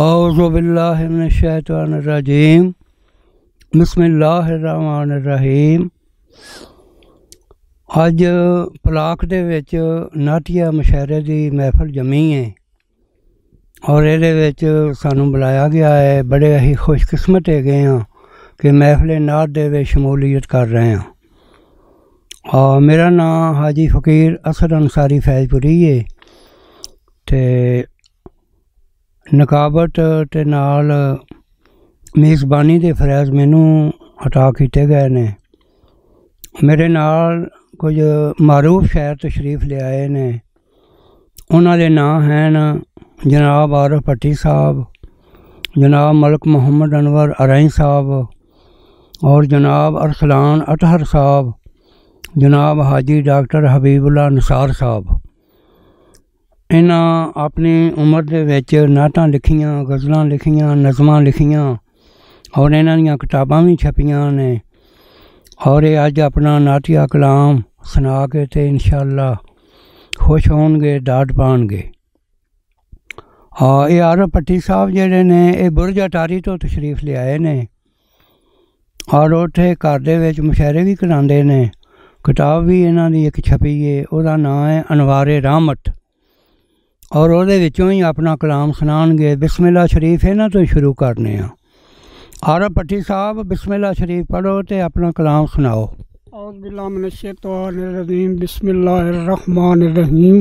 الرحمن ਬismillahirrahmanirrahim ਅੱਜ ਪਲਾਕ ਦੇ ਵਿੱਚ ਨਾਟੀਆ ਮਸ਼ਾਇਰੇ ਦੀ ਮਹਿਫਲ ਜਮੀ ਹੈ ਔਰ ਇਹਦੇ ਵਿੱਚ ਸਾਨੂੰ ਬੁਲਾਇਆ ਗਿਆ ਹੈ ਬੜੇ ਹੀ ਖੁਸ਼ਕਿਸਮਤ ਹੈਗੇ ਆ ਕਿ ਮਹਿਫਲੇ ਨਾਟ ਦੇ ਵਿੱਚ ਸ਼ਮੂਲੀਅਤ ਕਰ ਰਹੇ ਹਾਂ ਔਰ ਮੇਰਾ ਨਾਮ ਹਾਜੀ ਫਕੀਰ ਅਸਰ ਅਨਸਾਰੀ ਫੈਜ਼ਪੁਰੀ ਹੈ ਤੇ ਨਕਾਬਟ ਤੇ ਨਾਲ ਮੇਜ਼ਬਾਨੀ ਦੇ ਫਰੈਜ਼ ਮੈਨੂੰ ਹਟਾ ਕੀਤੇ ਗਏ ਨੇ ਮੇਰੇ ਨਾਲ ਕੁਝ ਮਾਰੂਫ ਸ਼ਾਇਰ ਤਸ਼ਰੀਫ ਲਿਆਏ ਨੇ ਉਹਨਾਂ ਦੇ ਨਾਂ ਹਨ ਜਨਾਬ ਆਰਫ ਪੱਟੀ ਸਾਹਿਬ ਜਨਾਬ ਮਲਕ ਮੁਹੰਮਦ ਅਨਵਰ ਅਰਾਈ ਸਾਹਿਬ ਔਰ ਜਨਾਬ ਅਰਸਲਾਨ ਅਤਹਰ ਸਾਹਿਬ ਜਨਾਬ ਹਾਜੀ ਡਾਕਟਰ ਹਬੀਬੁੱਲਾ ਨਸਾਰ ਸਾਹਿਬ ਇਹਨਾਂ ਆਪਣੀ ਉਮਰ ਦੇ ਵਿੱਚ ਨਾਟਾਂ ਲਿਖੀਆਂ ਗਜ਼ਲਾਂ ਲਿਖੀਆਂ ਨਜ਼ਮਾਂ ਲਿਖੀਆਂ ਔਰ ਇਹਨਾਂ ਦੀਆਂ ਕਿਤਾਬਾਂ ਵੀ ਛਪੀਆਂ ਨੇ ਔਰ ਇਹ ਅੱਜ ਆਪਣਾ ਨਾਟਿਆ ਕਲਾਮ ਸੁਣਾ ਕੇ ਤੇ ਇਨਸ਼ਾਅੱਲਾ ਖੁਸ਼ ਹੋਣਗੇ ਡਾਟ ਪਾਣਗੇ ਹਾਂ ਇਹ ਆਰਫ ਪੱਟੀ ਸਾਹਿਬ ਜਿਹੜੇ ਨੇ ਇਹ ਬੁਰਜ ਅਟਾਰੀ ਤੋਂ ਤਸ਼ਰੀਫ ਲਿਆਏ ਨੇ ਔਰ ਉੱਥੇ ਘਰ ਦੇ ਵਿੱਚ ਮੁਸ਼ਾਇਰੇ ਵੀ ਕਰਾਉਂਦੇ ਨੇ ਕਿਤਾਬ ਵੀ ਇਹਨਾਂ ਦੀ ਇੱਕ ਛਪੀ ਏ ਉਹਦਾ ਨਾਮ ਹੈ ਅਨਵਾਰੇ ਰਹਿਮਤ और ही अपना कलाम सुनागे बिस्मिला शरीफ इन्ह तो शुरू करने आर भट्टी साहब बिस्मिला शरीफ पढ़ो तो अपना कलाम सुनाओ बिस्मिल्लाहमानीम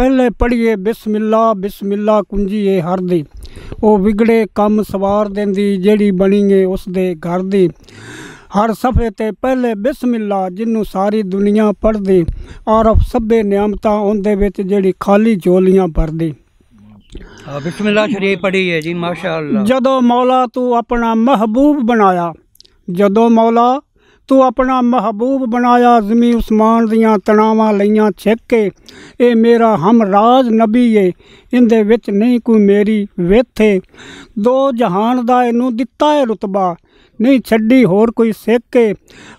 पहले पढ़िए बिस्मिल्ला बिस्मिल्ला कुंजीए हर दी विगड़े कम सवार दें जड़ी बनी है उसके घर दी ਹਰ ਸਫੇ ਤੇ ਪਹਿਲੇ ਬਿਸਮਿਲ੍ਲਾ ਜਿੰਨੂੰ ਸਾਰੀ ਦੁਨੀਆ ਪੜਦੀ ਔਰ ਸਭੇ ਨਿਆਮਤਾਂ ਉਹਦੇ ਵਿੱਚ ਜਿਹੜੀ ਖਾਲੀ ਝੋਲੀਆਂ ਭਰਦੀ ਬਿਸਮਿਲ੍ਲਾ ਸ਼ਰੀਫ ਪੜੀ ਹੈ ਜੀ ਮਾਸ਼ਾਅੱਲਾ ਜਦੋਂ ਮੌਲਾ ਤੂੰ ਆਪਣਾ ਮਹਿਬੂਬ ਬਣਾਇਆ ਜਦੋਂ ਮੌਲਾ ਤੂੰ ਆਪਣਾ ਮਹਿਬੂਬ ਬਣਾਇਆ ਜ਼ਮੀ ਉਸਮਾਨ ਦੀਆਂ ਤਣਾਵਾਂ ਲਈਆਂ ਛੱਕ ਕੇ ਇਹ ਮੇਰਾ ਹਮਰਾਜ ਨਬੀ ਏ ਇਹਦੇ ਵਿੱਚ ਨਹੀਂ ਕੋਈ ਮੇਰੀ ਵੇਥੇ ਦੋ ਜਹਾਨ ਦਾ ਇਹਨੂੰ ਦਿੱਤਾ ਹੈ ਰਤਬਾ ਨਹੀਂ ਛੱਡੀ ਹੋਰ ਕੋਈ ਸਿੱਖ ਕੇ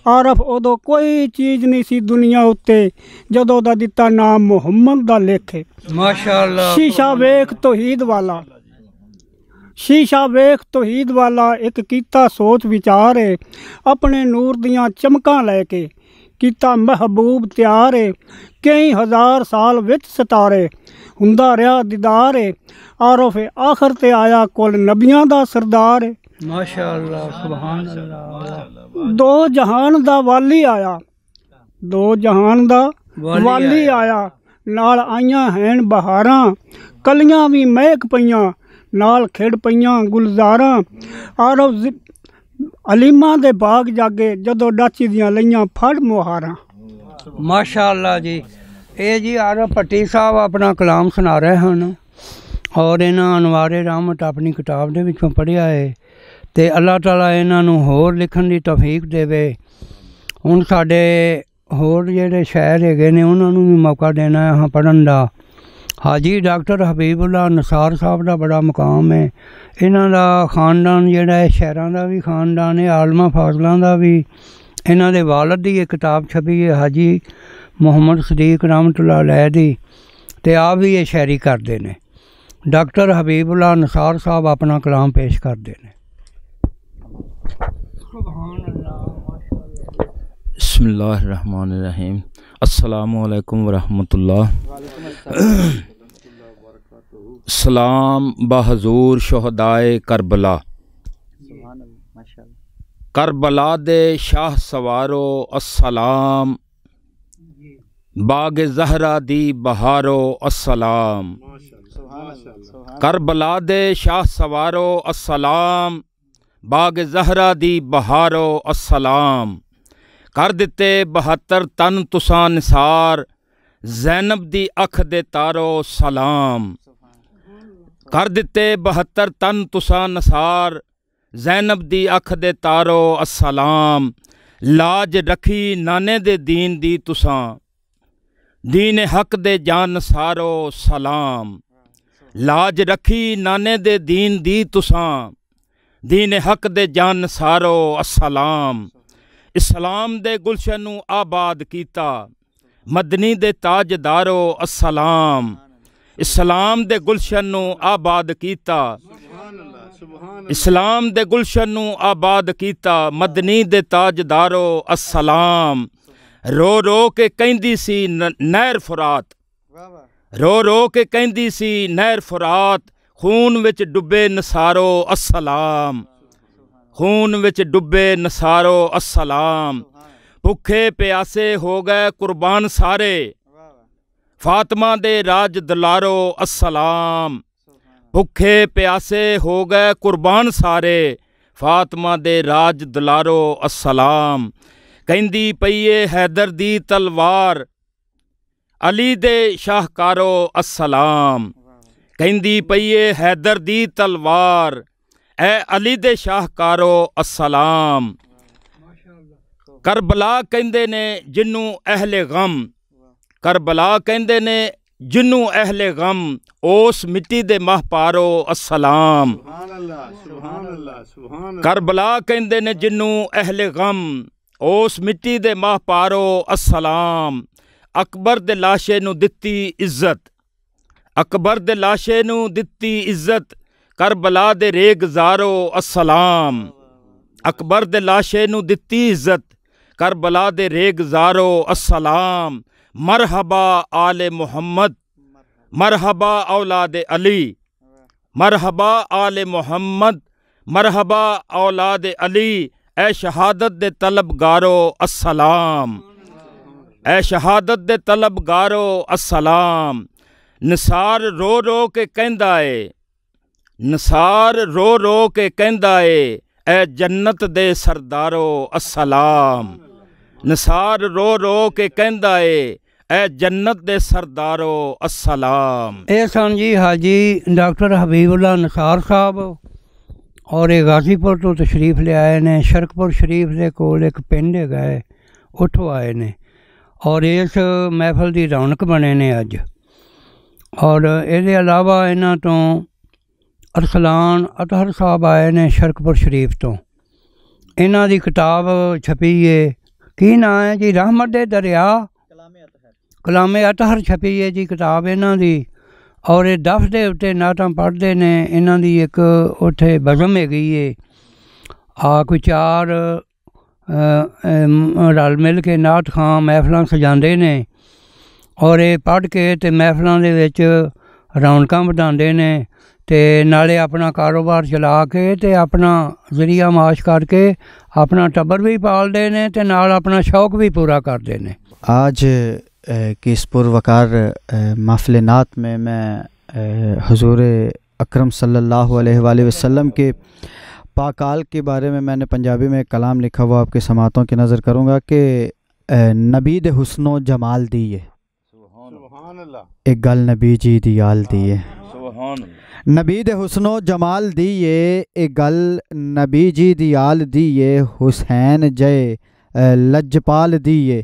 ਆਰਫ ਉਦੋਂ ਕੋਈ ਚੀਜ਼ ਨਹੀਂ ਸੀ ਦੁਨੀਆ ਉੱਤੇ ਜਦੋਂ ਦਾ ਦਿੱਤਾ ਨਾਮ ਮੁਹੰਮਦ ਦਾ ਲੇਖੇ ਮਾਸ਼ਾਅੱਲਾ ਸ਼ੀਸ਼ਾ ਵੇਖ ਤੋਹੀਦ ਵਾਲਾ ਸ਼ੀਸ਼ਾ ਵੇਖ ਤੋਹੀਦ ਵਾਲਾ ਇੱਕ ਕੀਤਾ ਸੋਚ ਵਿਚਾਰ ਏ ਆਪਣੇ ਨੂਰ ਦੀਆਂ ਚਮਕਾਂ ਲੈ ਕੇ ਕੀਤਾ ਮਹਿਬੂਬ ਤਿਆਰ ਏ ਕਈ ਹਜ਼ਾਰ ਸਾਲ ਵਿੱਚ ਸਤਾਰੇ ਹੁੰਦਾ ਰਿਹਾ ਦੀਦਾਰ ਏ ਆਰਫ ਆਖਰ ਤੇ ਆਇਆ ਕੁੱਲ ਨਬੀਆਂ ਦਾ ਸਰਦਾਰ ਏ ਮਾਸ਼ਾਅੱਲਾ ਸੁਭਾਨ ਅੱਲਾ ਦੋ ਜਹਾਨ ਦਾ ਵਾਲੀ ਆਇਆ ਦੋ ਜਹਾਨ ਦਾ ਵਾਲੀ ਆਇਆ ਨਾਲ ਆਈਆਂ ਹੈਣ ਬਹਾਰਾਂ ਕਲੀਆਂ ਵੀ ਮਹਿਕ ਪਈਆਂ ਨਾਲ ਖੇੜ ਪਈਆਂ ਗੁਲਜ਼ਾਰਾਂ ਆਰੋ ਅਲੀਮਾ ਦੇ ਬਾਗ ਜਾਗੇ ਜਦੋਂ ਡਾਚੀ ਦੀਆਂ ਲਈਆਂ ਫੜ ਮੁਹਾਰਾਂ ਮਾਸ਼ਾਅੱਲਾ ਜੀ ਇਹ ਜੀ ਆਰੋ ਪੱਟੀ ਸਾਹਿਬ ਆਪਣਾ ਕਲਾਮ ਸੁਣਾ ਰਹੇ ਹਨ ਔਰ ਇਹਨਾਂ ਅਨਵਾਰੇ ਰਾਮਟ ਆਪਣੀ ਕਿਤਾਬ ਦੇ ਵਿੱਚੋਂ ਪੜਿਆ ਹੈ ਤੇ ਅੱਲਾਹ ਤਾਲਾ ਇਹਨਾਂ ਨੂੰ ਹੋਰ ਲਿਖਣ ਦੀ ਤੌਫੀਕ ਦੇਵੇ ਹੁਣ ਸਾਡੇ ਹੋਰ ਜਿਹੜੇ ਸ਼ਾਇਰ ਹੈਗੇ ਨੇ ਉਹਨਾਂ ਨੂੰ ਵੀ ਮੌਕਾ ਦੇਣਾ ਹੈ ਪੜਨ ਦਾ ਹਾਜੀ ਡਾਕਟਰ ਹਬੀਬullah ਨਸਾਰ ਸਾਹਿਬ ਦਾ ਬੜਾ ਮਕਾਮ ਹੈ ਇਹਨਾਂ ਦਾ ਖਾਨਦਾਨ ਜਿਹੜਾ ਹੈ ਸ਼ਹਿਰਾਂ ਦਾ ਵੀ ਖਾਨਦਾਨ ਹੈ ਆਲਮਾ ਫਾਜ਼ਲਾਂ ਦਾ ਵੀ ਇਹਨਾਂ ਦੇ ਵਾਲਦ ਦੀ ਇੱਕ ਕਿਤਾਬ ਛਪੀ ਹੈ ਹਾਜੀ ਮੁਹੰਮਦ ਸਦੀਕ ਰਾਮਤੁਲਾ ਲੈ ਦੀ ਤੇ ਆਪ ਵੀ ਇਹ ਸ਼ਾਇਰੀ ਕਰਦੇ ਨੇ ਡਾਕਟਰ ਹਬੀਬullah ਨਸਾਰ ਸਾਹਿਬ ਆਪਣਾ ਕਲਾਮ ਪੇਸ਼ ਕਰਦੇ ਨੇ बसमीम अल्लाम वरहमतुल्लाह सलाम बहजूर शहदाय करबला करबला दे शाह सवारो असलाम बाग जहरा दी बहारो असलाम करबला दे शाह सवारो असलाम ਬਾਗ ਜ਼ਹਰਾ ਦੀ ਬਹਾਰੋ ਅਸਲਾਮ ਕਰ ਦਿੱਤੇ 72 ਤਨ ਤੁਸਾਂ ਨਿਸਾਰ ਜ਼ੈਨਬ ਦੀ ਅੱਖ ਦੇ ਤਾਰੋ ਸਲਾਮ ਕਰ ਦਿੱਤੇ 72 ਤਨ ਤੁਸਾਂ ਨਸਾਰ ਜ਼ੈਨਬ ਦੀ ਅੱਖ ਦੇ ਤਾਰੋ ਅਸਲਾਮ ਲਾਜ ਰਖੀ ਨਾਨੇ ਦੇ ਦੀਨ ਦੀ ਤੁਸਾਂ दीन हक दे जान सारो सलाम लाज रखी नाने दे दीन दी तुसां دین حق دے جان سارو السلام اسلام دے گلشن نو آباد کیتا ਮਦਨੀ ਦੇ ਤਾਜਦਾਰੋ ਅਸਲਾਮ ਇਸਲਾਮ ਦੇ ਗੁਲਸ਼ਨ ਨੂੰ ਆਬਾਦ ਕੀਤਾ ਇਸਲਾਮ ਦੇ ਗੁਲਸ਼ਨ ਨੂੰ ਆਬਾਦ ਕੀਤਾ ਮਦਨੀ ਦੇ ਤਾਜਦਾਰੋ ਅਸਲਾਮ ਰੋ ਰੋ ਕੇ ਕਹਿੰਦੀ ਸੀ ਨਹਿਰ ਫੁਰਾਤ ਰੋ ਰੋ ਕੇ ਕਹਿੰਦੀ ਸੀ ਨਹਿਰ ਫੁਰਾਤ ਖੂਨ ਵਿੱਚ ਡੁੱਬੇ ਨਸਾਰੋ ਅਸਲਾਮ ਖੂਨ ਵਿੱਚ ਡੁੱਬੇ ਨਸਾਰੋ ਅਸਲਾਮ ਭੁੱਖੇ ਪਿਆਸੇ ਹੋ ਗਏ ਕੁਰਬਾਨ ਸਾਰੇ ਫਾਤਮਾ ਦੇ ਰਾਜ ਦਲਾਰੋ ਅਸਲਾਮ ਭੁੱਖੇ ਪਿਆਸੇ ਹੋ ਗਏ ਕੁਰਬਾਨ ਸਾਰੇ ਫਾਤਮਾ ਦੇ ਰਾਜ ਦਲਾਰੋ ਅਸਲਾਮ ਕਹਿੰਦੀ ਪਈਏ ਹੈਦਰ ਦੀ ਤਲਵਾਰ ਅਲੀ ਦੇ ਸ਼ਾਹਕਾਰੋ ਅਸਲਾਮ ਕਹਿੰਦੀ ਪਈਏ ਹੈਦਰ ਦੀ ਤਲਵਾਰ ਐ ਅਲੀ ਦੇ ਸ਼ਾਹਕਾਰੋ ਅਸਲਾਮ ਕਰਬਲਾ ਕਹਿੰਦੇ ਨੇ ਜਿੰਨੂੰ ਅਹਲੇ ਗਮ ਕਰਬਲਾ ਕਹਿੰਦੇ ਨੇ ਜਿੰਨੂੰ ਅਹਲੇ ਗਮ ਉਸ ਮਿੱਟੀ ਦੇ ਮਹਪਾਰੋ ਅਸਲਾਮ ਸੁਭਾਨ ਅੱਲਾ ਸੁਭਾਨ ਅੱਲਾ ਸੁਭਾਨ ਕਰਬਲਾ ਕਹਿੰਦੇ ਨੇ ਜਿੰਨੂੰ ਅਹਲੇ ਗਮ ਉਸ ਮਿੱਟੀ ਦੇ ਮਹਪਾਰੋ ਅਸਲਾਮ ਅਕਬਰ ਦੇ ਲਾਸ਼ੇ ਨੂੰ ਦਿੱਤੀ ਇੱਜ਼ਤ अकबर द लाशे ਨੂੰ ਦਿੱਤੀ ਇੱਜ਼ਤ ਕਰਬਲਾ ਦੇ ਰੇਗਜ਼ਾਰੋ ਅਸਲਾਮ ਅਕਬਰ ਦੇ ਲਾਸ਼ੇ ਨੂੰ इज्जत ਇੱਜ਼ਤ करबला दे रेगजारो असलाम मरहबा आल मोहम्मद मरहबा औलाद अली मरहबा आले मुहम्मद मरहबा औलाद अली ए शहादत दे तलब गारो असलाम ए शहादत दे तलब गारो असलाम ਨਸਾਰ ਰੋ ਰੋ ਕੇ ਕਹਿੰਦਾ ਏ ਨਸਾਰ ਰੋ ਰੋ ਕੇ ਕਹਿੰਦਾ ਏ ਐ ਜੰਨਤ ਦੇ ਸਰਦਾਰੋ ਅਸਲਾਮ ਨਸਾਰ ਰੋ ਰੋ ਕੇ ਕਹਿੰਦਾ ਏ ਐ ਜੰਨਤ ਦੇ ਸਰਦਾਰੋ ਅਸਲਾਮ ਇਹ ਸਨ ਜੀ ਹਾਜੀ ਡਾਕਟਰ ਹਬੀਬullah ਨਸਾਰ ਸਾਹਿਬ ਔਰ ਇਹ ਗਾਜ਼ੀਪੁਰ ਤੋਂ ਤਸ਼ਰੀਫ ਲਿਆਏ ਨੇ ਸ਼ਰਕਪੁਰ ਸ਼ਰੀਫ ਦੇ ਕੋਲ ਇੱਕ ਪਿੰਡ ਹੈਗਾ ਹੈ ਉੱਥੋਂ ਆਏ ਨੇ ਔਰ ਇਸ ਮਹਿਫਲ ਦੀ ਰੌਣਕ ਬਣੇ ਨੇ ਅੱਜ और ये अलावा इन तो अरसलान अतहर साहब आए ने शरकपुर शरीफ तो इन दिताब छपी है कि ना है जी रहमत दे दरिया कलामे अतहर छपी है जी किताब इन्हों की और ये दफ के उत्ते नाटा पढ़ते ने इन की एक उठे बजम हैगी है आ कोई चार रल मिल के नाट खां महफल सजाते हैं ਔਰ ਇਹ पढ़ ਕੇ ਤੇ ਮਹਿਫਲਾਂ ਦੇ ਵਿੱਚ ਰੌਣਕਾਂ ਵਧਾਉਂਦੇ ਨੇ ਤੇ ਨਾਲੇ ਆਪਣਾ ਕਾਰੋਬਾਰ ਚਲਾ ਕੇ ਤੇ ਆਪਣਾ ਜ਼ਰੀਆ ਮਾਸ਼ ਕਰਕੇ ਆਪਣਾ ਟੱਬਰ ਵੀ ਪਾਲਦੇ ਨੇ ਤੇ ਨਾਲ ਆਪਣਾ ਸ਼ੌਕ ਵੀ ਪੂਰਾ ਕਰਦੇ ਨੇ आज के इस पुरवकार महफिल नात में मैं हजूर अक्रम सल्लल्लाहु वसलम के पाकाल के बारे में मैंने पंजाबी में कलाम लिखा हुआ आपके समातों की नज़र करूँगा कि नबीद हसन जमाल दी है एक गल नबी जी दी आल दी है नबी दे हुसनो जमाल दी ये एक गल नबी जी दी आल दी ये हुसैन जय लज्जपाल दी ये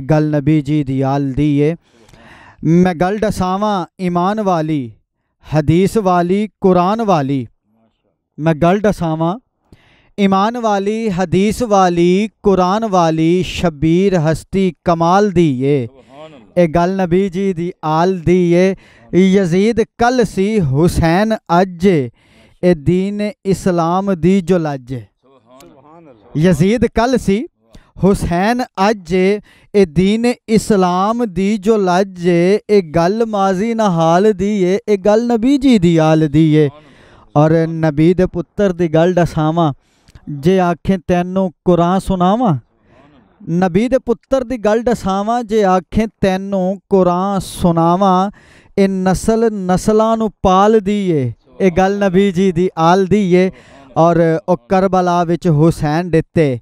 एक गल नबी जी दी आल दी ये मैं गल डसावा ईमान वाली हदीस वाली कुरान वाली मैं गल डसावा ईमान वाली हदीस वाली कुरान वाली शबीर हस्ती कमाल दी ये ये गल नबी जी दी आल दी ए यजीद कल सी हुसैन अज ए दीन इस्लाम दी जो लज यजीद कल सी हुसैन अज ए दीन इस्लाम दी जो लज ए गल माजी नहाल दी ए गल नबी जी दी आल दी ए और नबी दे पुत्र दी गल दसावां जे आखें तेनों कुरान सुनावा ਨਬੀ ਦੇ ਪੁੱਤਰ ਦੀ ਗੱਲ ਦਸਾਵਾਂ ਜੇ ਆਖੇ ਤੈਨੂੰ ਕੁਰਾਨ ਸੁਣਾਵਾਂ ਇਹ ਨਸਲ ਨਸਲਾਂ ਨੂੰ ਪਾਲਦੀ ਏ ਇਹ ਗੱਲ ਨਬੀ ਜੀ ਦੀ ਆਲਦੀ ਏ ਔਰ ਉਹ ਕਰਬਲਾ ਵਿੱਚ ਹੁਸੈਨ ਦਿੱਤੇ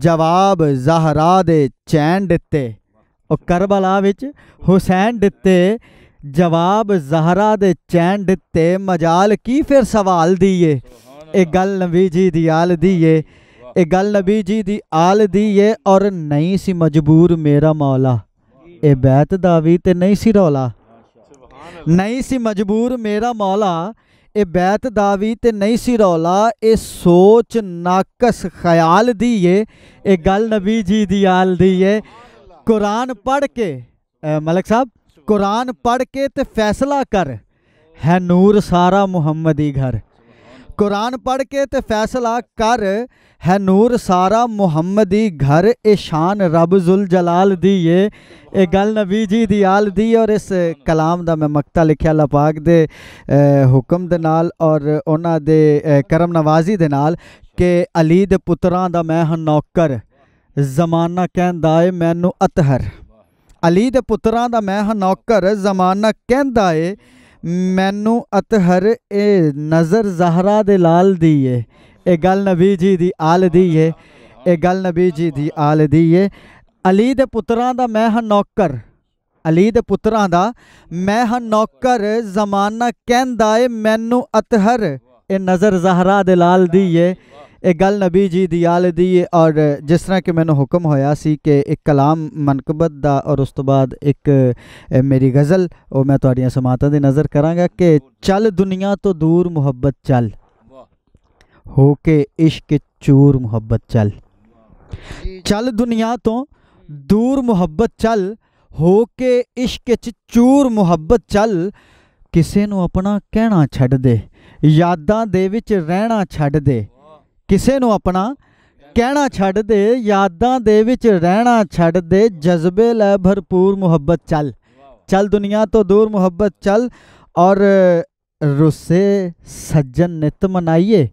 ਜਵਾਬ ਜ਼ਹਰਾ ਦੇ ਚੈਨ ਦਿੱਤੇ ਉਹ ਕਰਬਲਾ ਵਿੱਚ ਹੁਸੈਨ ਦਿੱਤੇ ਜਵਾਬ ਜ਼ਹਰਾ ਦੇ ਚੈਨ ਦਿੱਤੇ ਮਜਾਲ ਕੀ ਫਿਰ ਸਵਾਲ ਦੀਏ ਇਹ ਗੱਲ ਨਬੀ ਜੀ ਦੀ ਆਲਦੀ ਏ ए गल नबी जी दी आल दी ये और नहीं सी मजबूर मेरा मौला ए बैत दा भी ते नहीं सी रौला नहीं सी मजबूर मेरा मौला ए बैत दा भी ते नहीं सी रौला ए सोच नाकस ख्याल दी ये ए गल नबी जी दी आल दी ये कुरान पढ़ के मलक साहब कुरान पढ़ के ते फैसला कर है नूर सारा मुहम्मदी घर कुरान पढ़ के ते फैसला कर है नूर सारा मुहम्मदी घर ए शान रब जुल जलाल दी ये ये गल नबी जी दी आल दी और इस कलाम दा मैं मक्ता लिखा लपाक दे हुक्म दे नाल और उन्हें दे करम नवाजी दे नाल के अली दे पुत्रां दा मैं हाँ नौकर जमाना कहता है मैनू अतहर अली दे पुत्रां दा मैं हाँ नौकर जमाना कहता है ਮੈਨੂੰ ਅਤਹਰ ਇਹ ਨਜ਼ਰ ਜ਼ਹਰਾ ਦੇ ਲਾਲ ਦੀ ਏ ਇਹ ਗੱਲ ਨਬੀ ਜੀ ਦੀ ਆਲ ਦੀ ਏ ਇਹ ਗੱਲ ਨਬੀ ਜੀ ਦੀ ਆਲ ਦੀ ਏ ਅਲੀ ਦੇ ਪੁੱਤਰਾਂ ਦਾ ਮੈਂ ਹਾਂ ਨੌਕਰ ਅਲੀ ਦੇ ਪੁੱਤਰਾਂ ਦਾ ਮੈਂ ਹਾਂ ਨੌਕਰ ਜ਼ਮਾਨਾ ਕਹਿੰਦਾ ਏ ਮੈਨੂੰ ਅਤਹਰ ਇਹ ਨਜ਼ਰ ਜ਼ਹਰਾ ਦੇ ਲਾਲ ਦੀ ਏ ਇਹ ਗੱਲ ਨਬੀ ਜੀ ਦੀ ਯਾਲ ਦੀ ਔਰ ਜਿਸ ਤਰ੍ਹਾਂ ਕਿ ਮੈਨੂੰ ਹੁਕਮ ਹੋਇਆ ਸੀ ਕਿ ਇੱਕ ਕਲਾਮ ਮਨਕਬਤ ਦਾ ਔਰ ਉਸ ਤੋਂ ਬਾਅਦ ਇੱਕ ਮੇਰੀ ਗਜ਼ਲ ਉਹ ਮੈਂ ਤੁਹਾਡੀਆਂ ਸਮਾਤਾਂ ਦੇ ਨਜ਼ਰ ਕਰਾਂਗਾ ਕਿ ਚੱਲ ਦੁਨੀਆ ਤੋਂ ਦੂਰ ਮੁਹੱਬਤ ਚੱਲ ਹੋ ਕੇ ਇਸ਼ਕ ਚੂਰ ਮੁਹੱਬਤ ਚੱਲ ਚੱਲ ਦੁਨੀਆ ਤੋਂ ਦੂਰ ਮੁਹੱਬਤ ਚੱਲ ਹੋ ਕੇ ਇਸ਼ਕ ਚ ਚੂਰ ਮੁਹੱਬਤ ਚੱਲ ਕਿਸੇ ਨੂੰ ਆਪਣਾ ਕਹਿਣਾ ਛੱਡ ਦੇ ਯਾਦਾਂ ਦੇ ਵਿੱਚ ਰਹਿਣਾ ਛੱਡ ਦੇ ਕਿਸੇ ਨੂੰ ਆਪਣਾ ਕਹਿਣਾ ਛੱਡ ਦੇ ਯਾਦਾਂ ਦੇ ਵਿੱਚ ਰਹਿਣਾ ਛੱਡ ਦੇ ਜਜ਼ਬੇ ਲੈ ਭਰਪੂਰ ਮੁਹੱਬਤ ਚੱਲ ਚੱਲ ਦੁਨੀਆ ਤੋਂ ਦੂਰ ਮੁਹੱਬਤ ਚੱਲ ਔਰ ਰੁੱਸੇ ਸੱਜਣ ਨਿਤ ਮਨਾਈਏ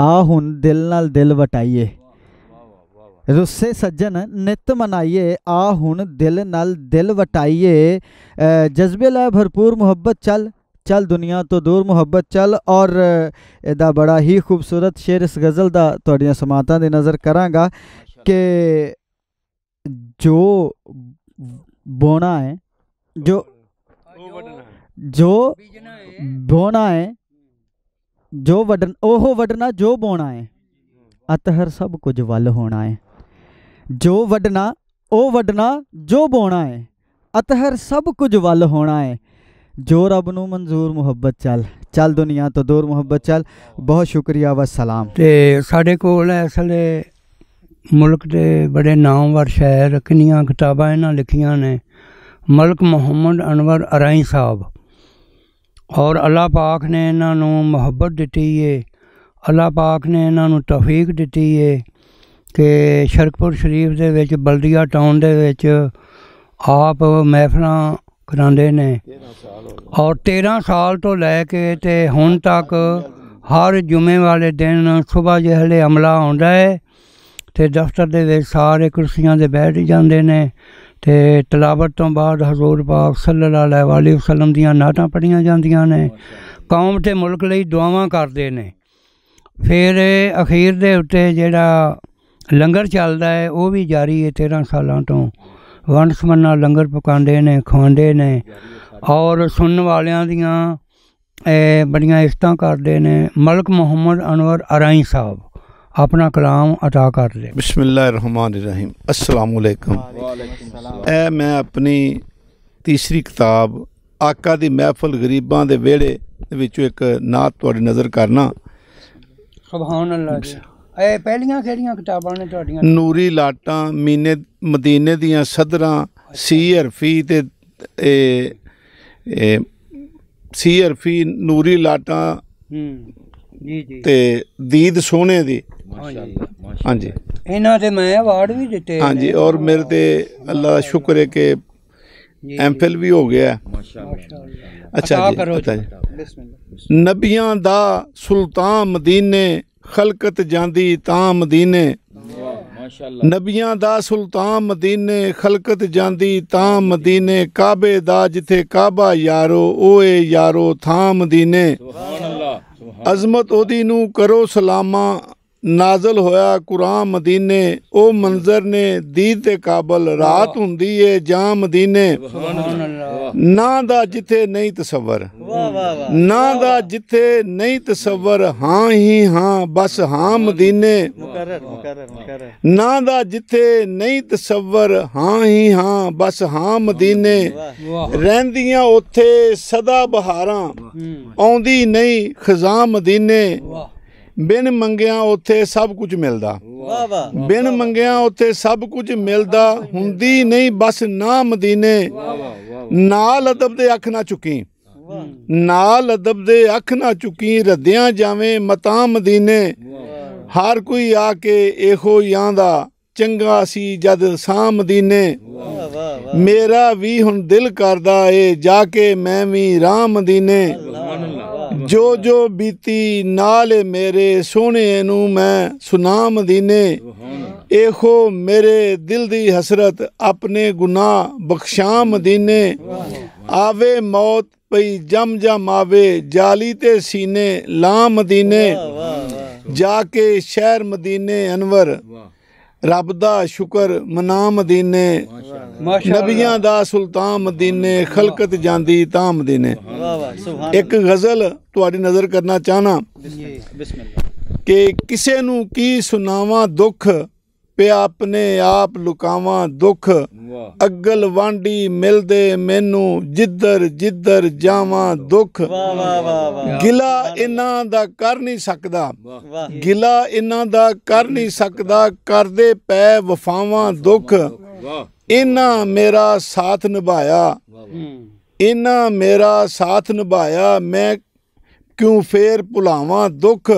ਆ ਹੁਣ ਦਿਲ ਨਾਲ ਦਿਲ ਵਟਾਈਏ ਰੁੱਸੇ ਸੱਜਣ ਨਿਤ ਮਨਾਈਏ ਆ ਹੁਣ ਦਿਲ ਨਾਲ ਦਿਲ ਵਟਾਈਏ ਜਜ਼ਬੇ ਲੈ ਭਰਪੂਰ ਮੁਹੱਬਤ ਚੱਲ ਚੱਲ ਦੁਨੀਆ ਤੋਂ ਦੂਰ ਮੁਹੱਬਤ ਚੱਲ ਔਰ ਇਹਦਾ ਬੜਾ ਹੀ ਖੂਬਸੂਰਤ ਸ਼ੇਰ ਇਸ ਗਜ਼ਲ ਦਾ ਤੁਹਾਡੀਆਂ ਸਮਾਤਾਂ ਦੇ ਨਜ਼ਰ ਕਰਾਂਗਾ ਕਿ ਜੋ ਬੋਣਾ ਹੈ ਜੋ ਜੋ ਬੋਣਾ ਹੈ ਜੋ ਵਡਨ ਉਹ ਵਡਨਾ ਜੋ ਬੋਣਾ ਹੈ ਅਤਹਰ ਸਭ ਕੁਝ ਵੱਲ ਹੋਣਾ ਹੈ ਜੋ ਵਡਨਾ ਉਹ ਵਡਨਾ ਜੋ ਬੋਣਾ ਹੈ ਅਤਹਰ ਸਭ ਕੁਝ ਵੱਲ ਹੋਣਾ ਹੈ ਜੋ ਰੱਬ ਨੂੰ ਮਨਜ਼ੂਰ ਮੁਹੱਬਤ ਚੱਲ ਚੱਲ ਦੁਨੀਆ ਤੋਂ ਦੂਰ ਮੁਹੱਬਤ ਚੱਲ ਬਹੁਤ ਸ਼ੁਕਰੀਆ ਵਾ ਸਲਾਮ ਤੇ ਸਾਡੇ ਕੋਲ ਅਸਲੇ ਮੁਲਕ ਦੇ ਬੜੇ ਨਾਮਵਰ ਸ਼ਾਇਰ ਕਿੰਨੀਆਂ ਕਿਤਾਬਾਂ ਇਹਨਾਂ ਲਿਖੀਆਂ ਨੇ ਮਲਕ ਮੁਹੰਮਦ ਅਨਵਰ ਅਰਾਈ ਸਾਹਿਬ ਔਰ ਅੱਲਾਹ ਪਾਕ ਨੇ ਇਹਨਾਂ ਨੂੰ ਮੁਹੱਬਤ ਦਿੱਤੀ ਏ ਅੱਲਾਹ ਪਾਕ ਨੇ ਇਹਨਾਂ ਨੂੰ ਤੌਫੀਕ ਦਿੱਤੀ ਏ ਕਿ ਸ਼ਰਕਪੁਰ ਸ਼ਰੀਫ ਦੇ ਵਿੱਚ ਬਲਦੀਆ ਟਾਊਨ ਦੇ ਵਿੱਚ ਆਪ ਮਹਿਫਲਾਂ ਕਰਾਉਂਦੇ ਨੇ ਔਰ 13 ਸਾਲ ਤੋਂ ਲੈ ਕੇ ਤੇ ਹੁਣ ਤੱਕ ਹਰ ਜੁਮੇ ਵਾਲੇ ਦਿਨ ਸਵੇਰ ਜਿਹੜੇ ਅਮਲਾ ਆਉਂਦਾ ਹੈ ਤੇ ਦਫ਼ਤਰ ਦੇ ਵਿੱਚ ਸਾਰੇ ਕੁਰਸੀਆਂ ਦੇ ਬੈਠ ਜਾਂਦੇ ਨੇ ਤੇ ਤਲਾਵਤ ਤੋਂ ਬਾਅਦ ਹਜ਼ੂਰ ਪਾਕ ਅਲੈਹ ਵਾਲੀ ਵਸੱਲਮ ਦੀਆਂ ਨਾਤਾਂ ਪੜੀਆਂ ਜਾਂਦੀਆਂ ਨੇ ਕੌਮ ਤੇ ਮੁਲਕ ਲਈ ਦੁਆਵਾਂ ਕਰਦੇ ਨੇ ਫਿਰ ਅਖੀਰ ਦੇ ਉੱਤੇ ਜਿਹੜਾ ਲੰਗਰ ਚੱਲਦਾ ਹੈ ਉਹ ਵੀ ਜਾਰੀ ਹੈ 13 ਸਾਲਾਂ ਤੋਂ ਵੰਡ ਨਾਲ ਲੰਗਰ ਪਕਾਉਂਦੇ ਨੇ ਖਾਂਦੇ ਨੇ ਔਰ ਸੁਣਨ ਵਾਲਿਆਂ ਦੀਆਂ ਇਹ ਬੜੀਆਂ ਇਸ਼ਤਾਂ ਕਰਦੇ ਨੇ ਮਲਕ ਮੁਹੰਮਦ ਅਨਵਰ ਅਰਾਈ ਸਾਹਿਬ ਆਪਣਾ ਕਲਾਮ ਅਟਾ ਕਰ ਲੈ ਬਿਸਮਿਲ੍ਲਾਹਿਰਰਹਿਮਾਨਿਰਰਹੀਮ ਅਸਲਾਮੁ ਅਲੈਕਮ ਇਹ ਮੈਂ ਆਪਣੀ ਤੀਸਰੀ ਕਿਤਾਬ ਆਕਾ ਦੀ ਮਹਿਫਲ ਗਰੀਬਾਂ ਦੇ ਵਿਹੜੇ ਵਿੱਚੋਂ ਇੱਕ ਨਾਤ ਤੁਹਾਡੀ ਨਜ਼ਰ ਕਰਨਾ ਸੁਭਾਨ ਅੱਲਾਹ ਜੀ ਇਹ ਪਹਿਲੀਆਂ ਕਿਹੜੀਆਂ ਕਿਤਾਬਾਂ ਨੇ ਤੁਹਾਡੀਆਂ ਨੂਰੀ ਲਾਟਾਂ ਮੀਨੇ ਮਦੀਨੇ ਦੀਆਂ ਸਦਰਾਂ ਸੀ ਹਰਫੀ ਤੇ ਇਹ ਸੀ ਹਰਫੀ ਨੂਰੀ ਲਾਟਾਂ ਹੂੰ ਜੀ ਜੀ ਤੇ ਦੀਦ ਸੋਹਣੇ ਦੀ ਹਾਂਜੀ ਇਹਨਾਂ ਤੇ ਮੈਂ ਅਵਾਰਡ ਵੀ ਦਿੱਤੇ ਹਾਂਜੀ ਔਰ ਮੇਰੇ ਤੇ ਅੱਲਾ ਦਾ ਸ਼ੁਕਰ ਹੈ ਕਿ ਐਮਫਿਲ ਵੀ ਹੋ ਗਿਆ ਮਾਸ਼ਾਅੱਲਾ ਅੱਛਾ ਜੀ ਬਿਸਮਿਲ੍ਲਾ ਨਬੀਆਂ ਦਾ ਸੁਲਤਾਨ ਮਦੀਨੇ खलकत जांदी तां मदीने ਨਬੀਆਂ ਦਾ ਸੁਲਤਾਨ ਮਦੀਨੇ ਖਲਕਤ ਜਾਂਦੀ ਤਾਂ ਮਦੀਨੇ ਕਾਬੇ ਦਾ ਜਿੱਥੇ ਕਾਬਾ ਯਾਰੋ ਓਏ ਯਾਰੋ ਥਾਂ ਮਦੀਨੇ ਸੁਭਾਨ ਅੱਲਾ ਅਜ਼ਮਤ ਉਹਦੀ ਨੂੰ ਕਰੋ ਸਲਾਮਾ ਨਾਜ਼ਲ ਹੋਇਆ ਕੁਰਾਨ ਮਦੀਨੇ ਉਹ ਮੰਜ਼ਰ ਨੇ ਦੀਦ ਤੇ ਕਾਬਲ ਰਾਤ ਹੁੰਦੀ ਏ ਜਾਂ ਮਦੀਨੇ ਨਾ ਦਾ ਜਿੱਥੇ ਨਹੀਂ ਤਸਵਰ ਨਾ ਦਾ ਜਿੱਥੇ ਨਹੀਂ ਤਸਵਰ ਹਾਂ ਹੀ ਹਾਂ ਬਸ ਹਾਂ ਮਦੀਨੇ ਨਾ ਦਾ ਜਿੱਥੇ ਨਹੀਂ ਤਸਵਰ ਹਾਂ ਹੀ ਹਾਂ ਬਸ ਹਾਂ ਮਦੀਨੇ ਰਹਿੰਦੀਆਂ ਉੱਥੇ ਸਦਾ ਬਹਾਰਾਂ ਆਉਂਦੀ ਨਹੀਂ ਖਜ਼ਾਂ ਮਦੀਨੇ ਬਿਨ ਮੰਗਿਆ ਉੱਥੇ ਸਭ ਕੁਝ ਮਿਲਦਾ ਵਾਹ ਵਾਹ ਬਿਨ ਮੰਗਿਆ ਉੱਥੇ ਸਭ ਕੁਝ ਮਿਲਦਾ ਹੁੰਦੀ ਨਹੀਂ ਬਸ ਨਾ ਮਦੀਨੇ ਨਾਲ ਅਦਬ ਦੇ ਅੱਖ ਨਾ ਚੁੱਕੀ ਨਾਲ ਅਦਬ ਦੇ ਅੱਖ ਨਾ ਚੁੱਕੀ ਰੱਦਿਆਂ ਜਾਵੇਂ ਮਤਾ ਮਦੀਨੇ ਹਰ ਕੋਈ ਆ ਕੇ ਇਹੋ ਯਾਂਦਾ ਚੰਗਾ ਸੀ ਜਦ ਸਾਂ ਮਦੀਨੇ ਮੇਰਾ ਵੀ ਹੁਣ ਦਿਲ ਕਰਦਾ ਏ ਜਾ ਕੇ ਮੈਂ ਵੀ ਰਾਮ ਮਦੀਨੇ ਜੋ ਜੋ ਬੀਤੀ ਨਾਲ ਮੇਰੇ ਸੋਹਣੇ ਨੂੰ ਮੈਂ ਸੁਨਾ ਮਦੀਨੇ ਇਹੋ ਮੇਰੇ ਦਿਲ ਦੀ ਹਸਰਤ ਆਪਣੇ ਗੁਨਾਹ ਬਖਸ਼ਾ ਮਦੀਨੇ ਆਵੇ ਮੌਤ ਪਈ ਜਮ ਜਮ ਆਵੇ ਜਾਲੀ ਤੇ ਸੀਨੇ ਲਾ ਮਦੀਨੇ ਜਾ ਕੇ ਸ਼ਹਿਰ ਮਦੀਨੇ ਅਨਵਰ ਰੱਬ ਦਾ ਸ਼ੁਕਰ ਮਨਾ ਮਦੀਨੇ ਨਬੀਆਂ ਦਾ ਸੁਲਤਾਨ ਮਦੀਨੇ ਖਲਕਤ ਜਾਂਦੀ ਤਾਂ ਮਦੀਨੇ ਇੱਕ ਗ਼ਜ਼ਲ ਤੁਹਾਡੀ ਨਜ਼ਰ ਕਰਨਾ ਚਾਹਨਾ ਕਿ ਕਿਸੇ ਨੂੰ ਕੀ ਸੁਣਾਵਾਂ ਦੁੱਖ ਪਿ ਆਪਣੇ ਆਪ ਲੁਕਾਵਾਂ ਦੁੱਖ ਅਗਲ ਵਾਂਡੀ ਮਿਲਦੇ ਮੈਨੂੰ ਜਿੱਧਰ ਜਿੱਧਰ ਜਾਵਾਂ ਦੁੱਖ ਗਿਲਾ ਇਹਨਾਂ ਦਾ ਕਰ ਨਹੀਂ ਸਕਦਾ ਗਿਲਾ ਇਹਨਾਂ ਦਾ ਕਰ ਨਹੀਂ ਸਕਦਾ ਕਰਦੇ ਪੈ ਵਫਾਵਾਂ ਦੁੱਖ ਇਹਨਾਂ ਮੇਰਾ ਸਾਥ ਨਿਭਾਇਆ ਇਹਨਾਂ ਮੇਰਾ ਸਾਥ ਨਿਭਾਇਆ ਮੈਂ ਕਿਉਂ ਫੇਰ ਭੁਲਾਵਾਂ ਦੁੱਖ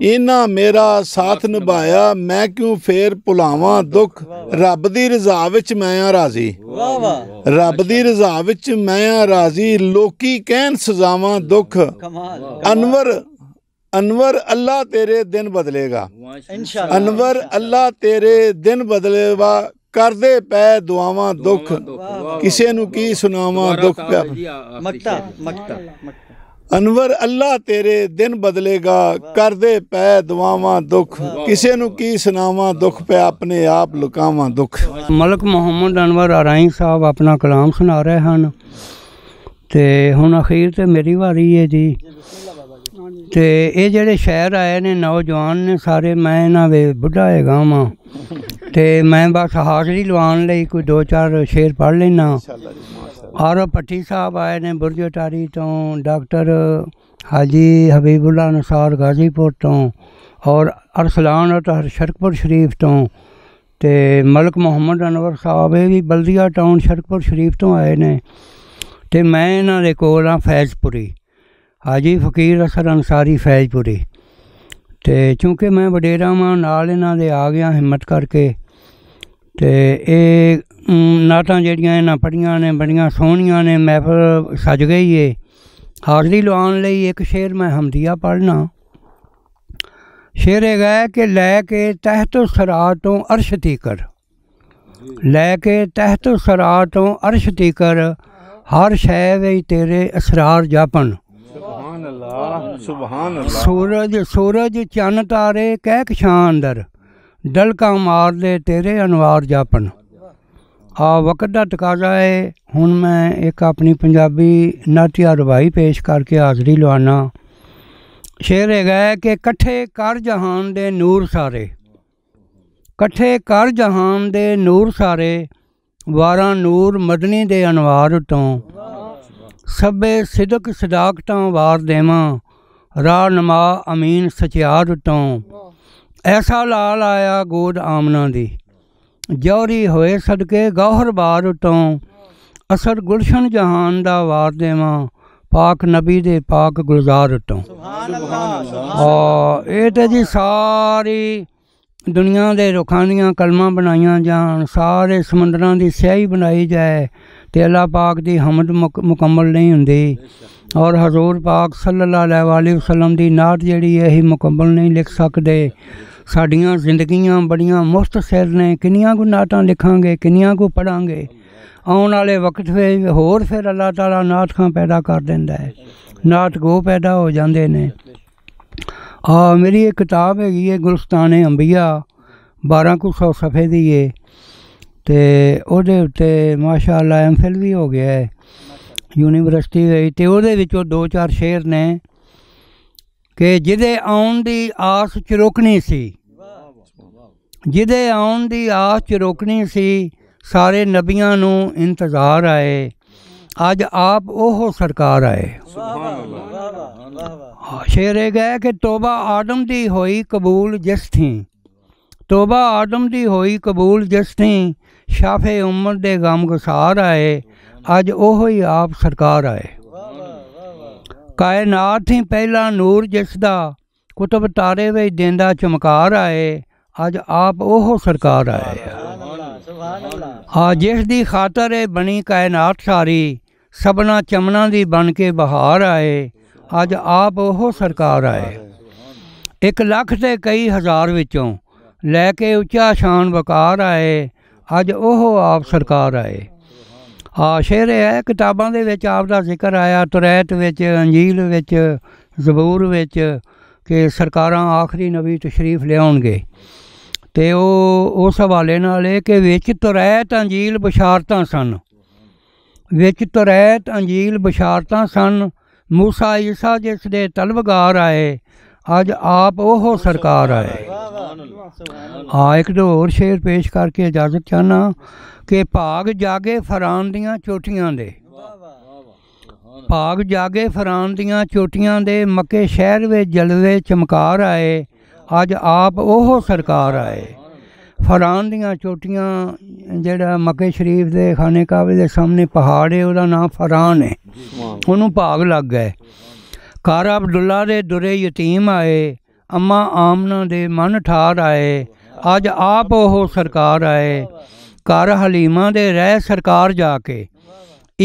ਇਹਨਾਂ ਮੇਰਾ ਸਾਥ ਨਿਭਾਇਆ ਮੈਂ ਕਿਉਂ ਫੇਰ ਭੁਲਾਵਾਂ ਦੁੱਖ ਰੱਬ ਦੀ ਰਜ਼ਾ ਵਿੱਚ ਮੈਂ ਆ ਰਾਜ਼ੀ ਰੱਬ ਦੀ ਰਜ਼ਾ ਵਿੱਚ ਮੈਂ ਆ ਰਾਜ਼ੀ ਲੋਕੀ ਕਹਿਣ ਸਜ਼ਾਵਾਂ ਦੁੱਖ ਅਨਵਰ ਅਨਵਰ ਅੱਲਾ ਤੇਰੇ ਦਿਨ ਬਦਲੇਗਾ ਇਨਸ਼ਾ ਅਨਵਰ ਅੱਲਾ ਤੇਰੇ ਦਿਨ ਬਦਲੇਵਾ ਕਰਦੇ ਪੈ ਦੁਆਵਾਂ ਦੁੱਖ ਕਿਸੇ ਨੂੰ ਕੀ ਸੁਣਾਵਾਂ ਦੁੱਖ ਪਿਆ ਮਕਤਾ ਮਕਤਾ ਅਨਵਰ ਅੱਲਾ ਤੇਰੇ ਦਿਨ ਬਦਲੇਗਾ ਕਰਦੇ ਪੈ ਦੁਆਵਾਂ ਦੁੱਖ ਕਿਸੇ ਨੂੰ ਕੀ ਸੁਣਾਵਾਂ ਦੁੱਖ ਪੈ ਆਪਣੇ ਆਪ ਲੁਕਾਵਾਂ ਦੁੱਖ ਮਲਕ ਮੁਹੰਮਦ ਅਨਵਰ ਅਰਾਈ ਸਾਹਿਬ ਆਪਣਾ ਕਲਾਮ ਸੁਣਾ ਰਹੇ ਹਨ ਤੇ ਹੁਣ ਅਖੀਰ ਤੇ ਮੇਰੀ ਵਾਰੀ ਹੈ ਜੀ ਤੇ ਇਹ ਜਿਹੜੇ ਸ਼ਹਿਰ ਆਏ ਨੇ ਨੌਜਵਾਨ ਨੇ ਸਾਰੇ ਮੈਂ ਇਹਨਾਂ ਦੇ ਬੁੱਢਾ ਹੈਗਾ ਵਾਂ ਤੇ ਮੈਂ ਬਸ ਹਾਜ਼ਰੀ ਲਵਾਉਣ ਲਈ ਕੋਈ ਦੋ ਚਾਰ ਸ਼ੇਰ ਪੜ ਲੈਣਾ ਔਰ ਪੱਟੀ ਸਾਹਿਬ ਆਏ ਨੇ ਬੁਰਜਟਾਰੀ ਤੋਂ ਡਾਕਟਰ ਹਾਜੀ ਹਬੀਬੁੱਲਾ ਅਨਸਾਰ ਗਾਜ਼ੀਪੁਰ ਤੋਂ ਔਰ ਅਰਸਲਾਨ ਅਟਹਰ ਸ਼ਰਕਪੁਰ ਸ਼ਰੀਫ ਤੋਂ ਤੇ ਮਲਕ ਮੁਹੰਮਦ ਅਨਵਰ ਸਾਹਿਬ ਇਹ ਵੀ ਬਲਦੀਆ ਟਾਊਨ ਸ਼ਰਕਪੁਰ ਸ਼ਰੀਫ ਤੋਂ ਆਏ ਨੇ ਤੇ ਮੈਂ ਇਹਨਾਂ ਦੇ ਕੋਲ ਆ ਫੈਜ਼ਪੁਰੀ ਹਾਜੀ ਫਕੀਰ ਅਸਰ ਅਨਸਾਰੀ ਫੈਜ਼ਪੁਰੀ ਤੇ ਕਿਉਂਕਿ ਮੈਂ ਵਡੇਰਾ ਮਾਂ ਨਾਲ ਇਹਨਾਂ ਦੇ ਆ ਗਿਆ ਹਿੰਮਤ ਕਰਕੇ ਤੇ ਇਹ ਨਾਟਾਂ ਜਿਹੜੀਆਂ ਇਹਨਾਂ ਪੜੀਆਂ ਨੇ ਬੜੀਆਂ ਸੋਹਣੀਆਂ ਨੇ ਮਹਿਫਲ ਸਜ ਗਈ ਏ ਹਾਜ਼ਰੀ ਲਵਾਉਣ ਲਈ ਇੱਕ ਸ਼ੇਰ ਮੈਂ ਹਮਦੀਆ ਪੜਨਾ ਸ਼ੇਰ ਇਹ ਹੈ ਕਿ ਲੈ ਕੇ ਤਹਿਤ ਸਰਾ ਤੋਂ ਅਰਸ਼ ਤੀਕਰ ਲੈ ਕੇ ਤਹਿਤ ਸਰਾ ਤੋਂ ਅਰਸ਼ ਤੀਕਰ ਹਰ ਸ਼ੈ ਵਿੱਚ ਤੇਰੇ ਅਸਰਾਰ ਜਾਪਣ ਸੁਭਾਨ ਅੱਲਾਹ ਸੁਭਾਨ ਅੱਲਾ ਸੂਰਜ ਸੂਰਜ ਚੰਨ ਤਾਰੇ ਕਹਿ ਕਸ਼ਾਨਦਰ ਡਲਕਾ ਮਾਰਦੇ ਤੇਰੇ ਅਨਵਾਰ ਜਾਪਨ ਆ ਵਕਤ ਦਾ ਟਿਕਾਜ਼ਾ ਹੈ ਹੁਣ ਮੈਂ ਇੱਕ ਆਪਣੀ ਪੰਜਾਬੀ ਨਾਟਿਆ ਰਵਾਈ ਪੇਸ਼ ਕਰਕੇ ਹਾਜ਼ਰੀ ਲਵਾਨਾ ਸ਼ੇਰ ਹੈਗਾ ਕਿ ਇਕੱਠੇ ਕਰ ਜਹਾਨ ਦੇ ਨੂਰ ਸਾਰੇ ਇਕੱਠੇ ਕਰ ਜਹਾਨ ਦੇ ਨੂਰ ਸਾਰੇ ਵਾਰਾਂ ਨੂਰ ਮਦਨੀ ਦੇ ਅਨਵਾਰ ਤੋਂ ਸਭੇ ਸਿਦਕ ਸਦਾਕਤਾਂ ਵਾਰ ਦੇਵਾਂ ਰਾਹ ਨਮਾ ਅਮੀਨ ਸਚਿਆਰ ਤੋਂ ਐਸਾ ਲਾਲ ਆਇਆ ਗੋਦ ਆਮਨਾ ਦੀ ਜੌਰੀ ਹੋਏ ਸਦਕੇ ਗੌਹਰ ਬਾਦ ਤੋਂ ਅਸਰ ਗੁਲਸ਼ਨ ਜਹਾਨ ਦਾ ਵਾਰ ਦੇਵਾਂ ਪਾਕ ਨਬੀ ਦੇ ਪਾਕ ਗੁਲਜ਼ਾਰ ਤੋਂ ਸੁਭਾਨ ਅੱਲਾਹ ਇਹ ਤੇ ਜੀ ਸਾਰੀ ਦੁਨੀਆ ਦੇ ਰੁੱਖਾਂ ਦੀਆਂ ਕਲਮਾਂ ਬਣਾਈਆਂ ਜਾਣ ਸਾਰੇ ਸਮੁੰਦਰਾਂ ਦੀ ਸਿਆਹੀ ਬਣਾਈ ਜਾਏ ਤੇ ਅੱਲਾਹ ਪਾਕ ਦੀ ਹਮਦ ਮੁਕੰਮਲ ਨਹੀਂ ਹੁੰਦੀ ਔਰ ਹਜ਼ੂਰ ਪਾਕ ਸੱਲੱਲਾਹੁ ਅਲੈਹਿ ਵਸੱਲਮ ਦੀ ਨਾਤ ਜਿਹੜੀ ਹੈ ਇਹ ਮੁਕੰਮਲ ਨਹੀਂ ਲਿਖ ਸਕਦੇ ਸਾਡੀਆਂ ਜ਼ਿੰਦਗੀਆਂ ਬੜੀਆਂ ਮੁਸਤਸਰ ਨੇ ਕਿੰਨੀਆਂ ਕੋ ਨਾਟਾਂ ਲਿਖਾਂਗੇ ਕਿੰਨੀਆਂ ਕੋ ਪੜਾਂਗੇ ਆਉਣ ਵਾਲੇ ਵਕਤ ਵਿੱਚ ਹੋਰ ਫਿਰ ਅੱਲਾਹ ਤਾਲਾ ਨਾਟਕਾਂ ਪੈਦਾ ਕਰ ਦਿੰਦਾ ਹੈ ਨਾਟ ਗੋ ਪੈਦਾ ਹੋ ਜਾਂਦੇ ਨੇ ਆ ਮੇਰੀ ਇਹ ਕਿਤਾਬ ਹੈਗੀ ਹੈ ਗੁਲਸਤਾਨੇ ਅੰਬੀਆ 12 ਕੁ ਸੌ ਸਫੇ ਦੀ ਏ ਤੇ ਉਹਦੇ ਉੱਤੇ ਮਾਸ਼ਾਅੱਲਾ ਐਮਫਿਲ ਵੀ ਹੋ ਗਿਆ ਹੈ ਯੂਨੀਵਰਸਿਟੀ ਗਈ ਤੇ ਉਹਦੇ ਵਿੱਚੋਂ ਦੋ ਚਾਰ ਸ਼ੇਰ ਨੇ ਕਿ ਜਿਹਦੇ ਆਉਣ ਦੀ ਆਸ ਚ ਰੁਕਣੀ ਸੀ ਜਿਹਦੇ ਆਉਣ ਦੀ ਆਸ ਚ ਰੋਕਣੀ ਸੀ ਸਾਰੇ ਨਬੀਆਂ ਨੂੰ ਇੰਤਜ਼ਾਰ ਆਏ ਅੱਜ ਆਪ ਉਹ ਸਰਕਾਰ ਆਏ ਸੁਭਾਨ ਅੱਲਾਹ ਸ਼ੇਰੇ ਗਏ ਕਿ ਤੋਬਾ ਆਦਮ ਦੀ ਹੋਈ ਕਬੂਲ ਜਿਸ ਥੀ ਤੋਬਾ ਆਦਮ ਦੀ ਹੋਈ ਕਬੂਲ ਜਿਸ ਥੀ ਸ਼ਾਫੇ ਉਮਰ ਦੇ ਗਮ ਗਸਾਰ ਆਏ ਅੱਜ ਉਹ ਹੀ ਆਪ ਸਰਕਾਰ ਆਏ ਕਾਇਨਾਤ ਹੀ ਪਹਿਲਾ ਨੂਰ ਜਿਸ ਦਾ ਕੁਤਬ ਤਾਰੇ ਵਿੱਚ ਦਿੰਦਾ ਚਮਕਾਰ ਆਏ ਅੱਜ ਆਪ ਉਹ ਸਰਕਾਰ ਆਏ ਆ ਜਿਸ ਦੀ ਖਾਤਰ ਇਹ ਬਣੀ ਕਾਇਨਾਤ ਸਾਰੀ ਸਭਨਾ ਚਮਨਾ ਦੀ ਬਣ ਕੇ ਬਹਾਰ ਆਏ ਅੱਜ ਆਪ ਉਹ ਸਰਕਾਰ ਆਏ ਇੱਕ ਲੱਖ ਤੇ ਕਈ ਹਜ਼ਾਰ ਵਿੱਚੋਂ ਲੈ ਕੇ ਉੱਚਾ ਸ਼ਾਨ ਵਕਾਰ ਆਏ ਅੱਜ ਉਹ ਆਪ ਸਰਕਾਰ ਆਏ ਆ ਸ਼ੇਰ ਹੈ ਕਿਤਾਬਾਂ ਦੇ ਵਿੱਚ ਆਪ ਦਾ ਜ਼ਿਕਰ ਆਇਆ ਤੁਰੈਤ ਵਿੱਚ ਅੰਜੀਲ ਵਿੱਚ ਜ਼ਬੂਰ ਵਿੱਚ ਕਿ ਸਰਕਾਰਾਂ ਆਖਰੀ ਨਬੀ ਤਸ਼ਰੀਫ ਲਿਆਉਣਗੇ ਤੇ ਉਹ ਉਸ ਹਵਾਲੇ ਨਾਲ ਇਹ ਕਿ ਵਿੱਚ ਤਰੈਤ ਅੰਜੀਲ ਬਸ਼ਾਰਤਾਂ ਸਨ ਵਿੱਚ ਤਰੈਤ ਅੰਜੀਲ ਬਸ਼ਾਰਤਾਂ ਸਨ ਮੂਸਾ ਈਸਾ ਜਿਸ ਦੇ ਤਲਬਗਾਰ ਆਏ ਅੱਜ ਆਪ ਉਹ ਸਰਕਾਰ ਆਏ ਆ ਇੱਕ ਦੋ ਹੋਰ ਸ਼ੇਰ ਪੇਸ਼ ਕਰਕੇ ਇਜਾਜ਼ਤ ਚਾਹਨਾ ਕਿ ਭਾਗ ਜਾਗੇ ਫਰਾਨ ਦੀਆਂ ਚੋਟੀਆਂ ਦੇ ਭਾਗ ਜਾਗੇ ਫਰਾਨ ਦੀਆਂ ਚੋਟੀਆਂ ਦੇ ਮੱਕੇ ਸ਼ਹਿਰ ਵਿੱਚ ਜਲਵੇ ਚਮਕਾਰ ਆਏ ਅੱਜ ਆਪ ਉਹ ਸਰਕਾਰ ਆਏ ਫਰਾਨ ਦੀਆਂ ਚੋਟੀਆਂ ਜਿਹੜਾ ਮੱਕੇ ਸ਼ਰੀਫ ਦੇ ਖਾਨੇ ਕਾਬੇ ਦੇ ਸਾਹਮਣੇ ਪਹਾੜ ਹੈ ਉਹਦਾ ਨਾਮ ਫਰਾਨ ਹੈ ਉਹਨੂੰ ਭਾਗ ਲੱਗ ਗਏ ਕਾਰ ਅਬਦੁੱਲਾ ਦੇ ਦੁਰੇ ਯਤੀਮ ਆਏ ਅਮਾ ਆਮਨਾ ਦੇ ਮਨ ਠਾਰ ਆਏ ਅੱਜ ਆਪ ਉਹ ਸਰਕਾਰ ਆਏ ਕਾਰ ਹਲੀਮਾ ਦੇ ਰਹਿ ਸਰਕਾਰ ਜਾ ਕੇ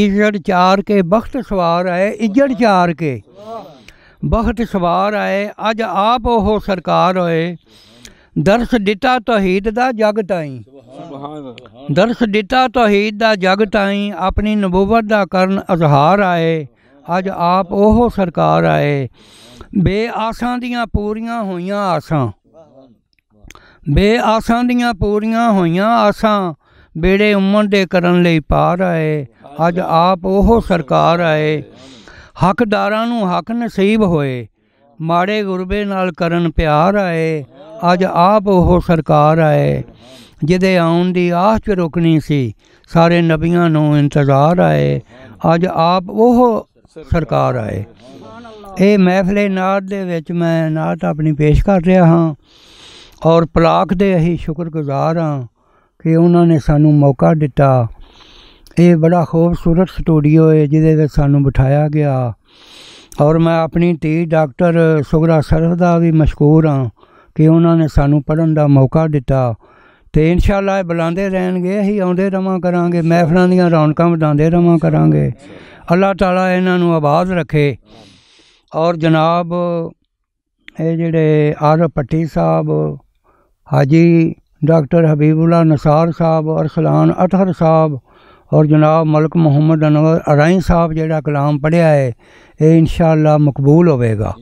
ਇਜੜ ਚਾਰ ਕੇ ਬਖਤ ਸਵਾਰ ਆਏ ਇਜੜ ਚਾਰ ਕੇ ਬਹੁਤ ਸਵਾਰ ਆਏ ਅੱਜ ਆਪ ਉਹ ਸਰਕਾਰ ਹੋਏ ਦਰਸ ਦਿੱਤਾ ਤੌਹੀਦ ਦਾ ਜਗ ਤਾਈ ਦਰਸ ਦਿੱਤਾ ਤੌਹੀਦ ਦਾ ਜਗ ਤਾਈ ਆਪਣੀ ਨਬੂਵਤ ਦਾ ਕਰਨ ਅਜ਼ਹਾਰ ਆਏ ਅੱਜ ਆਪ ਉਹ ਸਰਕਾਰ ਆਏ ਬੇਆਸਾਂ ਦੀਆਂ ਪੂਰੀਆਂ ਹੋਈਆਂ ਆਸਾਂ ਬੇਆਸਾਂ ਦੀਆਂ ਪੂਰੀਆਂ ਹੋਈਆਂ ਆਸਾਂ ਬੇੜੇ ਉਮਰ ਦੇ ਕਰਨ ਲਈ ਪਾਰ ਆਏ ਅੱਜ ਆਪ ਉਹ ਸਰਕਾਰ ਆਏ ਹੱਕਦਾਰਾਂ ਨੂੰ ਹੱਕ ਨਸੀਬ ਹੋਏ ਮਾੜੇ ਗੁਰਬੇ ਨਾਲ ਕਰਨ ਪਿਆਰ ਆਏ ਅੱਜ ਆਪ ਉਹ ਸਰਕਾਰ ਆਏ ਜਿਹਦੇ ਆਉਣ ਦੀ ਆਸ ਚ ਰੁਕਣੀ ਸੀ ਸਾਰੇ ਨਬੀਆਂ ਨੂੰ ਇੰਤਜ਼ਾਰ ਆਏ ਅੱਜ ਆਪ ਉਹ ਸਰਕਾਰ ਆਏ ਇਹ ਮਹਿਫਲੇ ਨਾਦ ਦੇ ਵਿੱਚ ਮੈਂ ਨਾਤ ਆਪਣੀ ਪੇਸ਼ ਕਰ ਰਿਹਾ ਹਾਂ ਔਰ ਪਲਾਕ ਦੇ ਅਹੀ ਸ਼ੁਕਰਗੁਜ਼ਾਰ ਹਾਂ ਕਿ ਉਹਨਾਂ ਨੇ ਸਾਨੂੰ ਮੌਕਾ ਦਿੱਤਾ ਇਹ ਬੜਾ ਖੂਬਸੂਰਤ ਸਟੂਡੀਓ ਹੈ ਜਿਹਦੇ ਵਿੱਚ ਸਾਨੂੰ ਬਿਠਾਇਆ ਗਿਆ ਔਰ ਮੈਂ ਆਪਣੀ ਧੀ ਡਾਕਟਰ ਸੁਗਰਾ ਸਰਫ ਦਾ ਵੀ ਮਸ਼ਕੂਰ ਹਾਂ ਕਿ ਉਹਨਾਂ ਨੇ ਸਾਨੂੰ ਪੜਨ ਦਾ ਮੌਕਾ ਦਿੱਤਾ ਤੇ ਇਨਸ਼ਾਅੱਲਾ ਇਹ ਬੁਲਾਉਂਦੇ ਰਹਿਣਗੇ ਅਸੀਂ ਆਉਂਦੇ ਰਵਾਂ ਕਰਾਂਗੇ ਮਹਿਫਲਾਂ ਦੀਆਂ ਰੌਣਕਾਂ ਵਧਾਉਂਦੇ ਰਵਾਂ ਕਰਾਂਗੇ ਅੱਲਾਹ ਤਾਲਾ ਇਹਨਾਂ ਨੂੰ ਆਬਾਦ ਰੱਖੇ ਔਰ ਜਨਾਬ ਇਹ ਜਿਹੜੇ ਆਰ ਪੱਟੀ ਸਾਹਿਬ ਹਾਜੀ ਡਾਕਟਰ ਹਬੀਬੁੱਲਾ ਨਸਾਰ ਸਾਹਿਬ ਅਰਸਲਾਨ ਅਤਹਰ ਸਾਹਿਬ ਔਰ ਜਨਾਬ ਮਲਕ ਮੁਹੰਮਦ ਅਨਵਰ ਅਰਾਈ ਸਾਹਿਬ ਜਿਹੜਾ ਕਲਾਮ ਪੜਿਆ ਹੈ ਇਹ ਇਨਸ਼ਾ ਅੱਲਾ ਮਕਬੂਲ ਹੋਵੇਗਾ